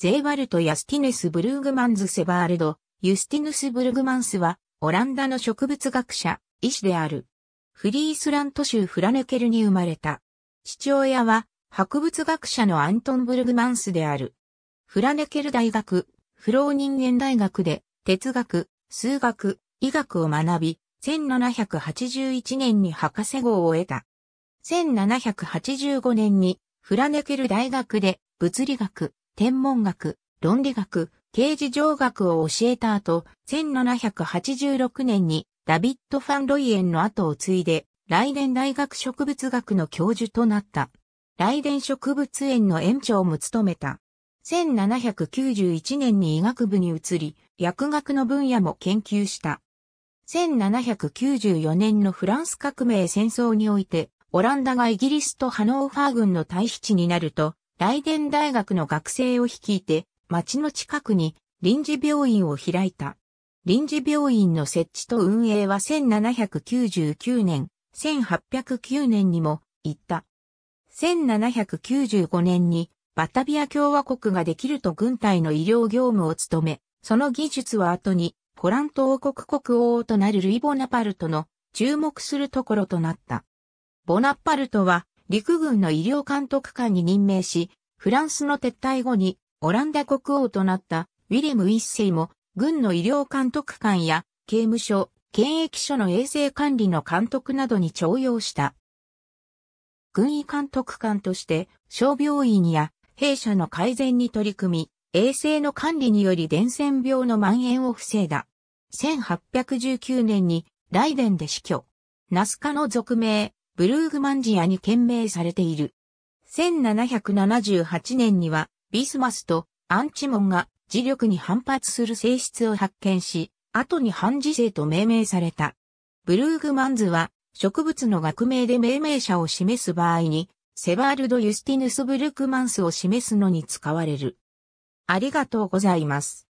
ゼーバルト・ヤスティヌス・ブルーグマンズ・セバールド、ユスティヌス・ブルグマンスは、オランダの植物学者、医師である。フリースラント州フラネケルに生まれた。父親は、博物学者のアントン・ブルグマンスである。フラネケル大学、フロー人間大学で、哲学、数学、医学を学び、1781年に博士号を得た。1785年にフラネケル大学で物理学、天文学、論理学、刑事上学を教えた後、1786年にダビッド・ファン・ロイエンの後を継いで、デン大学植物学の教授となった。デン植物園の園長も務めた。1791年に医学部に移り、薬学の分野も研究した。1794年のフランス革命戦争において、オランダがイギリスとハノーファー軍の退避地になると、ライデン大学の学生を率いて、町の近くに臨時病院を開いた。臨時病院の設置と運営は1799年、1809年にも行った。1795年にバタビア共和国ができると軍隊の医療業務を務め、その技術は後にポラント王国国王となるルイ・ボナパルトの注目するところとなった。ボナパルトは陸軍の医療監督官に任命し、フランスの撤退後にオランダ国王となったウィレム一世も軍の医療監督官や刑務所、検疫所の衛生管理の監督などに徴用した。軍医監督官として傷病院や弊社の改善に取り組み、衛生の管理により伝染病の蔓延を防いだ。1819年にライデンで死去。ナスカの俗名、ブルーグマンジアに懸命されている。1778年には、ビスマスとアンチモンが磁力に反発する性質を発見し、後に反磁性と命名された。ブルーグマンズは、植物の学名で命名者を示す場合に、セバールド・ユスティヌス・ブルクマンスを示すのに使われる。ありがとうございます。